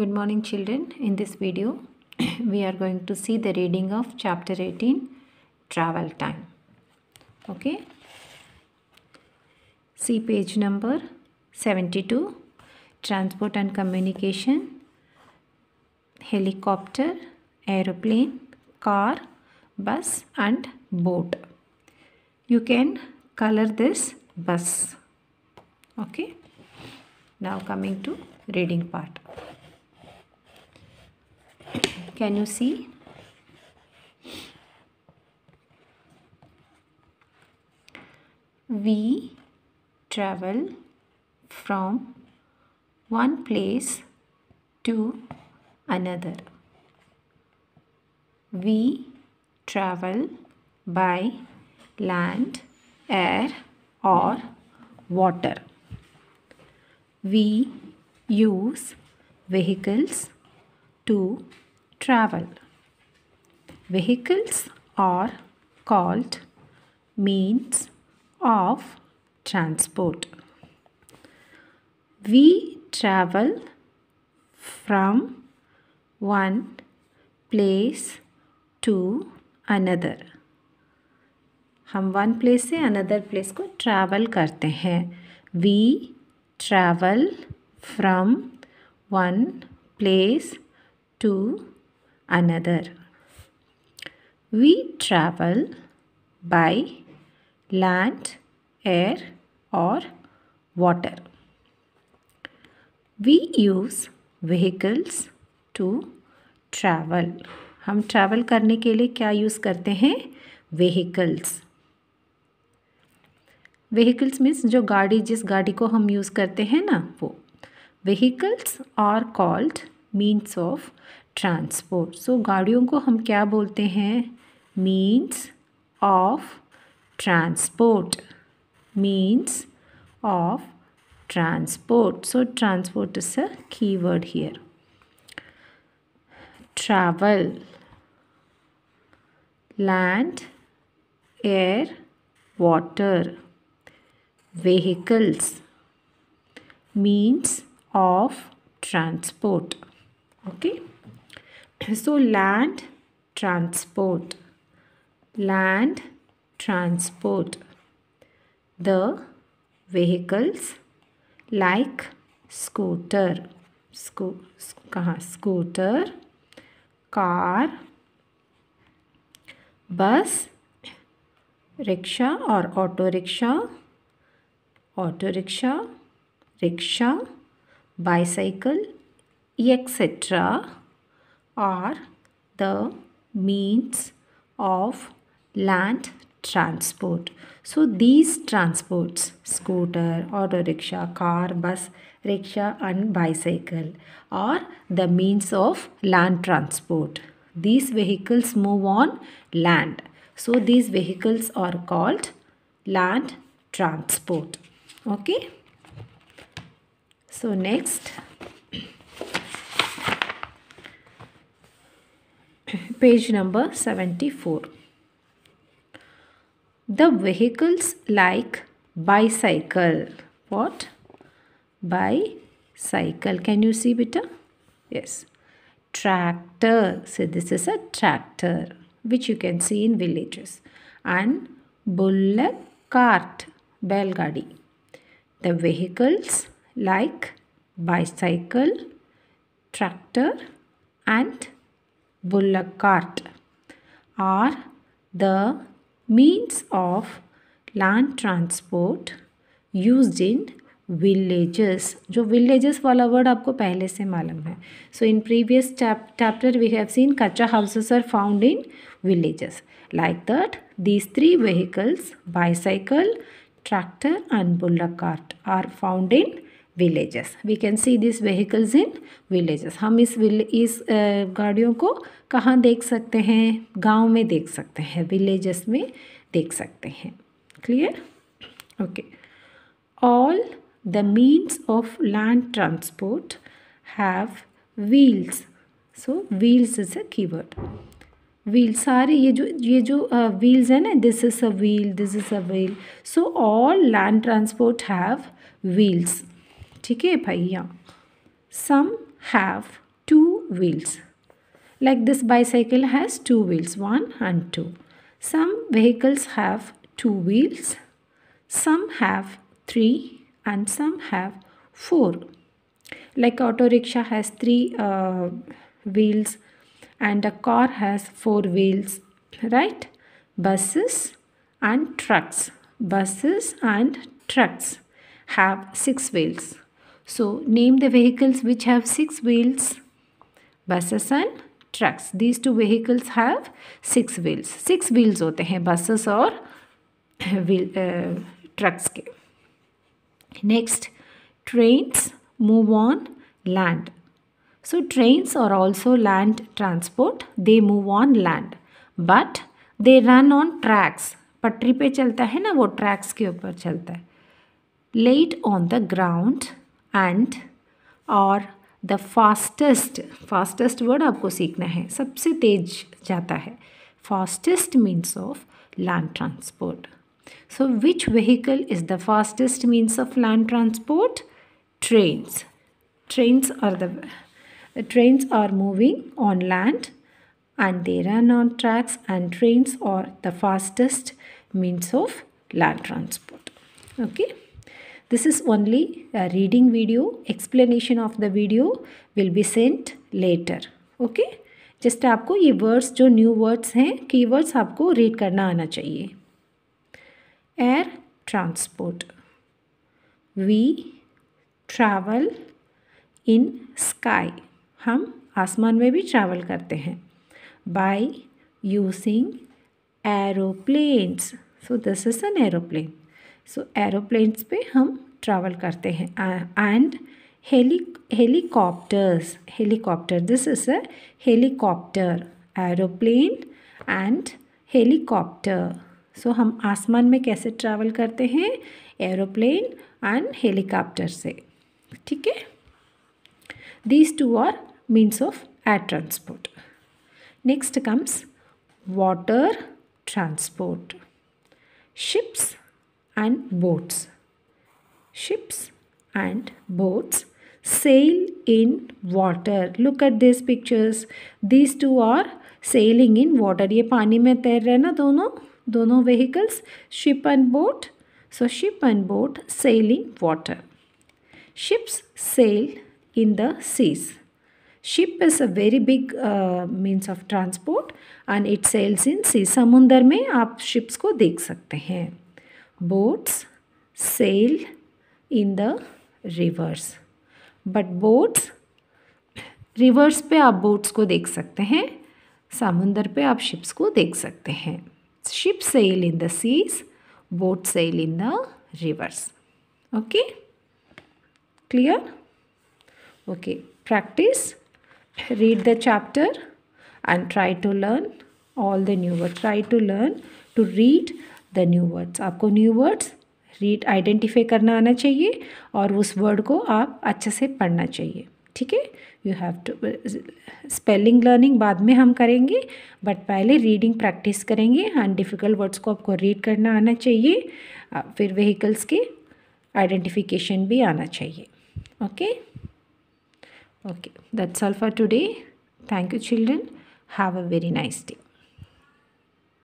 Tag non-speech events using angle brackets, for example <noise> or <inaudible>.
Good morning children. In this video, <clears throat> we are going to see the reading of chapter 18, travel time. Okay. See page number 72, transport and communication, helicopter, aeroplane, car, bus and boat. You can color this bus. Okay. Now coming to reading part. Can you see? We travel from one place to another. We travel by land, air or water. We use vehicles to travel. Vehicles are called means of transport. We travel from one place to another. हम one place से another place को travel करते हैं we travel from one place to another. We travel by land, air or water. We use vehicles to travel. हम travel करने के लिए क्या use करते हैं vehicles. vehicles means जो गाड़ी जिस गाड़ी को हम use करते हैं ना वो vehicles are called means of transport so गाड़ियों को हम क्या बोलते हैं means of transport means of transport so transport is a key word here travel land air water vehicles means of transport okay so land transport land transport the vehicles like scooter sco scooter car bus rickshaw or auto rickshaw auto rickshaw rickshaw bicycle etc are the means of land transport. So these transports, scooter, auto rickshaw, car, bus, rickshaw and bicycle are the means of land transport. These vehicles move on land. So these vehicles are called land transport. Okay. So next page number 74. The vehicles like bicycle. What? Bicycle. Can you see better? Yes. Tractor. So this is a tractor which you can see in villages. And bullock cart. Belgadi. The vehicles like bicycle, tractor and bullock cart are the means of land transport used in villages जो villages वाला word आपको पहले से मालूम है so in previous chapter we have seen kacha houses are found in villages like that these three vehicles bicycle tractor and bullock cart are found in villages villages we can see this vehicles in villages हम इस इस गाड़ियों को कहाँ देख सकते हैं गांव में देख सकते हैं विलेजेस में देख सकते हैं clear okay all the means of land transport have wheels so wheels is a keyword wheel सारे ये जो ये जो व्हील्स है ना this is a wheel this is a wheel so all land transport have wheels ठीक है भैया some have two wheels like this bicycle has two wheels one and two some vehicles have two wheels some have three and some have four like auto rickshaw has three uh, wheels and a car has four wheels right buses and trucks buses and trucks have six wheels so name the vehicles which have six wheels. Buses and trucks. These two vehicles have six wheels. Six wheels होते हैं buses और wheel, uh, trucks के. Next, trains move on land. So trains are also land transport. They move on land. But they run on tracks. पटरी पे चलता है ना वो tracks के ऊपर चलता है Late on the ground. And और द फास्टेस्ट फास्टेस्ट वर्ड आपको सीखना है सबसे तेज जाता है fastest means of land transport so which vehicle is the fastest means of land transport trains trains are the trains are moving on land and there are on tracks and trains are the fastest means of land transport okay This is only a reading video. Explanation of the video will be sent later. Okay. Just आपको ये words जो new words हैं की words आपको read करना आना चाहिए air transport we travel in sky हम आसमान में भी ट्रैवल करते हैं by using aeroplanes so this is an aeroplane so aeroplanes पे हम ट्रैवल करते हैं and heli helicopters helicopter this is a helicopter aeroplane and helicopter so हम आसमान में कैसे ट्रैवल करते हैं एरोप्लेन एंड हेलीकॉप्टर से ठीक है these two are means of air transport next comes water transport ships and boats. Ships and boats sail in water. Look at these pictures. These two are sailing in water. ye pani mein tair rahe na dono dono vehicles. Ship and boat. So ship and boat sailing water. Ships sail in the seas. ship is a very big uh, means of transport and it sails in sea samundar mein aap ships ko dekh sakte hain boats sail in the rivers but boats rivers पे आप boats को देख सकते हैं समुंदर पे आप ships को देख सकते हैं ships sail in the seas boats sail in the rivers okay clear okay practice read the chapter and try to learn all the new words try to learn to read the new words आपको new words read identify करना आना चाहिए और उस word को आप अच्छे से पढ़ना चाहिए ठीक है you have to spelling learning बाद में हम करेंगे बट पहले रीडिंग प्रैक्टिस करेंगे एंड डिफ़िकल्ट वर्ड्स को आपको रीड करना आना चाहिए फिर व्हीकल्स के आइडेंटिफिकेशन भी आना चाहिए okay okay that's all for today thank you children have a very nice day